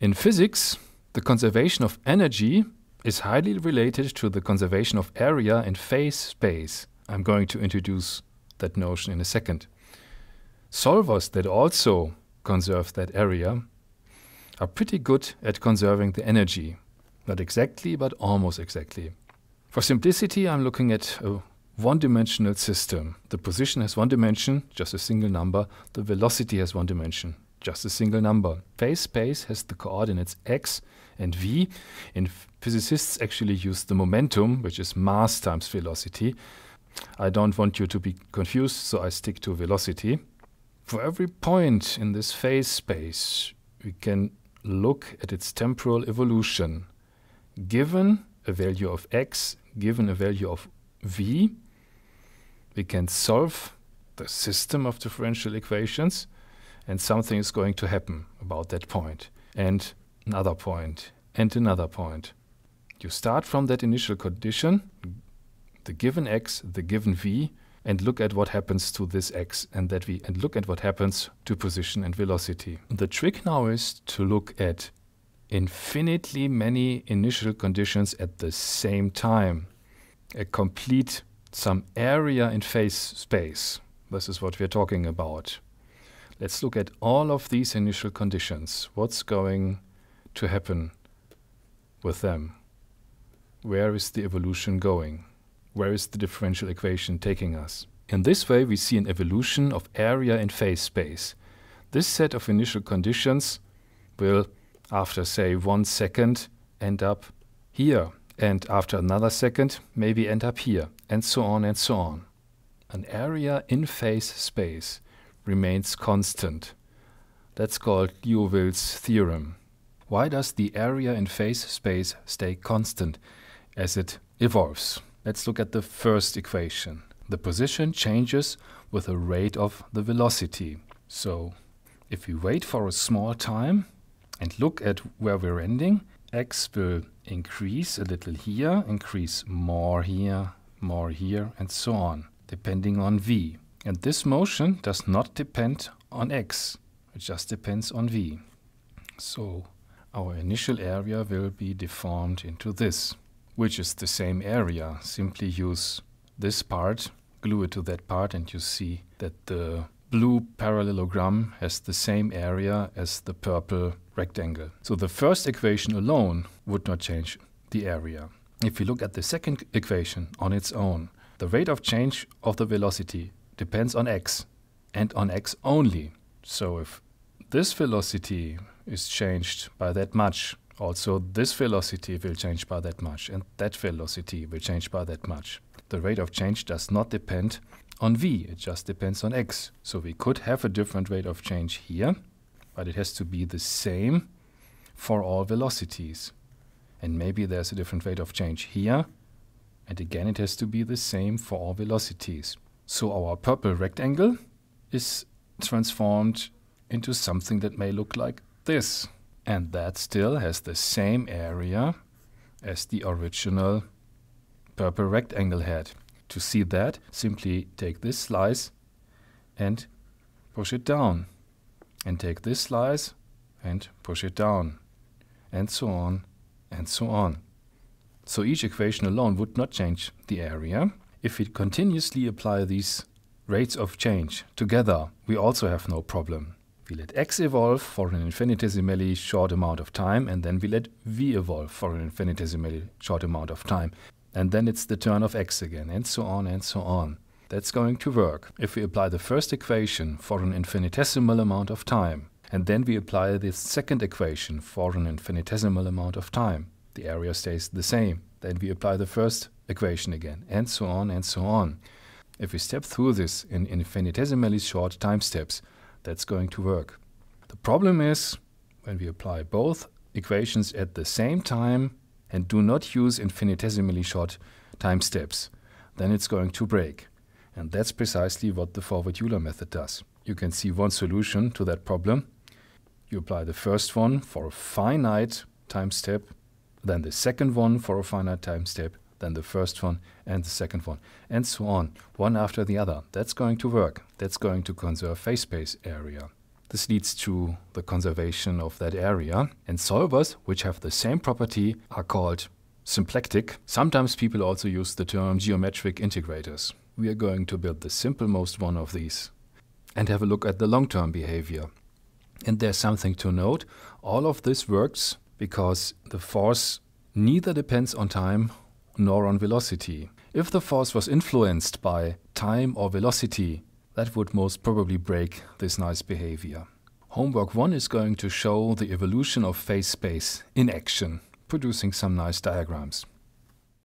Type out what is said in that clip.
In physics, the conservation of energy is highly related to the conservation of area in phase space. I'm going to introduce that notion in a second. Solvers that also conserve that area are pretty good at conserving the energy. Not exactly, but almost exactly. For simplicity, I'm looking at a one-dimensional system. The position has one dimension, just a single number. The velocity has one dimension, just a single number. Phase space has the coordinates x and v. And physicists actually use the momentum, which is mass times velocity. I don't want you to be confused, so I stick to velocity. For every point in this phase space, we can look at its temporal evolution. Given a value of x, given a value of v, we can solve the system of differential equations and something is going to happen about that point, and another point, and another point. You start from that initial condition, the given x, the given v, and look at what happens to this x and that v, and look at what happens to position and velocity. The trick now is to look at infinitely many initial conditions at the same time. A complete some area in phase space. This is what we're talking about. Let's look at all of these initial conditions. What's going to happen with them? Where is the evolution going? Where is the differential equation taking us? In this way, we see an evolution of area and phase space. This set of initial conditions will, after say one second, end up here, and after another second, maybe end up here, and so on and so on. An area in phase space remains constant. That's called Liouville's theorem. Why does the area in phase space stay constant as it evolves? Let's look at the first equation. The position changes with the rate of the velocity. So if we wait for a small time and look at where we're ending, x will increase a little here, increase more here, more here, and so on, depending on v. And this motion does not depend on x, it just depends on v. So our initial area will be deformed into this, which is the same area. Simply use this part, glue it to that part, and you see that the blue parallelogram has the same area as the purple rectangle. So the first equation alone would not change the area. If we look at the second equation on its own, the rate of change of the velocity depends on x and on x only. So if this velocity is changed by that much, also this velocity will change by that much and that velocity will change by that much. The rate of change does not depend on v, it just depends on x. So we could have a different rate of change here, but it has to be the same for all velocities. And maybe there's a different rate of change here, and again it has to be the same for all velocities. So our purple rectangle is transformed into something that may look like this. And that still has the same area as the original purple rectangle had. To see that, simply take this slice and push it down. And take this slice and push it down. And so on and so on. So each equation alone would not change the area. If we continuously apply these rates of change together, we also have no problem. We let x evolve for an infinitesimally short amount of time, and then we let v evolve for an infinitesimally short amount of time. And then it's the turn of x again, and so on and so on. That's going to work if we apply the first equation for an infinitesimal amount of time. And then we apply the second equation for an infinitesimal amount of time. The area stays the same. Then we apply the first equation again, and so on and so on. If we step through this in infinitesimally short time steps, that's going to work. The problem is when we apply both equations at the same time and do not use infinitesimally short time steps, then it's going to break. And that's precisely what the forward Euler method does. You can see one solution to that problem. You apply the first one for a finite time step then the second one for a finite time step, then the first one and the second one, and so on, one after the other. That's going to work. That's going to conserve phase space area. This leads to the conservation of that area, and solvers which have the same property are called symplectic. Sometimes people also use the term geometric integrators. We are going to build the simplest one of these and have a look at the long-term behavior. And there's something to note, all of this works because the force neither depends on time nor on velocity. If the force was influenced by time or velocity, that would most probably break this nice behavior. Homework 1 is going to show the evolution of phase space in action, producing some nice diagrams.